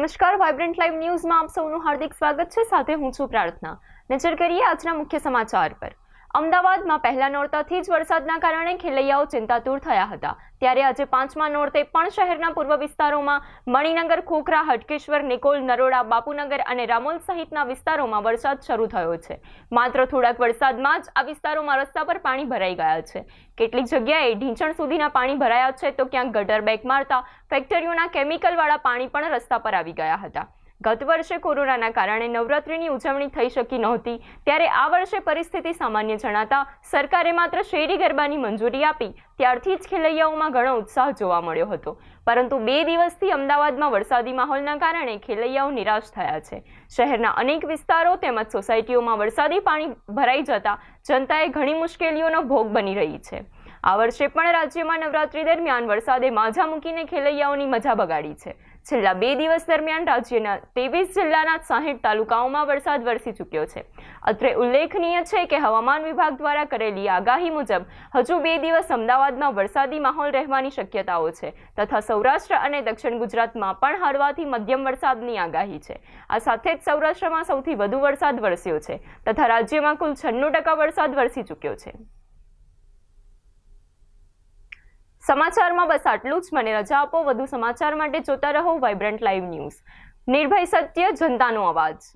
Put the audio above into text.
નમસ્કાર vibrant live ન્યૂઝમાં આપ સૌનું હાર્દિક સ્વાગત છે સાથે હું છું પ્રાર્થના નજર કરીએ આજના મુખ્ય સમાચાર પર અમદાવાદમાં પહેલા નોરતાથી જ વરસાદના કારણે ખેલૈયાઓ ચિંતાતુર થયા હતા ત્યારે આજે પાંચમા નોરતે પણ શહેરના પૂર્વ વિસ્તારોમાં મણિનગર ખોખરા હટકેશ્વર નિકોલ નરોડા બાપુનગર અને રામોલ સહિતના વિસ્તારોમાં વરસાદ શરૂ થયો છે માત્ર થોડાક વરસાદમાં જ આ વિસ્તારોમાં રસ્તા પર પાણી ભરાઈ ગયા છે કેટલીક જગ્યાએ ઢીંચણ સુધીના પાણી ભરાયા છે તો ક્યાંક ગટર બેક મારતા ફેક્ટરીઓના કેમિકલવાળા પાણી પણ રસ્તા પર આવી ગયા હતા ગત વર્ષે કોરોનાના કારણે નવરાત્રિની ઉજવણી થઈ શકી નહોતી ત્યારે આ વર્ષે પરિસ્થિતિ સામાન્ય જણાતા સરકારે માત્ર શેરી ગરબાની મંજૂરી આપી ત્યારથી જ ખેલૈયાઓમાં ઘણો ઉત્સાહ જોવા મળ્યો હતો પરંતુ બે દિવસથી અમદાવાદમાં વરસાદી માહોલના કારણે ખેલૈયાઓ નિરાશ થયા છે શહેરના અનેક વિસ્તારો તેમજ સોસાયટીઓમાં વરસાદી પાણી ભરાઈ જતા જનતાએ ઘણી મુશ્કેલીઓનો ભોગ બની રહી છે આ વર્ષે પણ રાજ્યમાં નવરાત્રી દરમિયાન વરસાદે માઝા મૂકીને ખેલૈયાઓની મજા બગાડી છે છેલ્લા બે દિવસ દરમિયાન રાજ્યના ત્રેવીસ જિલ્લાના સાહીઠ તાલુકાઓમાં વરસાદ વરસી ચૂક્યો છે અત્રે ઉલ્લેખનીય છે કે હવામાન વિભાગ દ્વારા કરેલી આગાહી મુજબ હજુ બે દિવસ અમદાવાદમાં વરસાદી માહોલ રહેવાની શક્યતાઓ છે તથા સૌરાષ્ટ્ર અને દક્ષિણ ગુજરાતમાં પણ હળવાથી મધ્યમ વરસાદની આગાહી છે આ સાથે જ સૌરાષ્ટ્રમાં સૌથી વધુ વરસાદ વરસ્યો છે તથા રાજ્યમાં કુલ છન્નું ટકા વરસાદ વરસી ચૂક્યો છે સમાચારમાં બસ આટલું જ મને રજા આપો વધુ સમાચાર માટે જોતા રહો વાઇબ્રન્ટ લાઈવ ન્યૂઝ નિર્ભય સત્ય જનતાનો અવાજ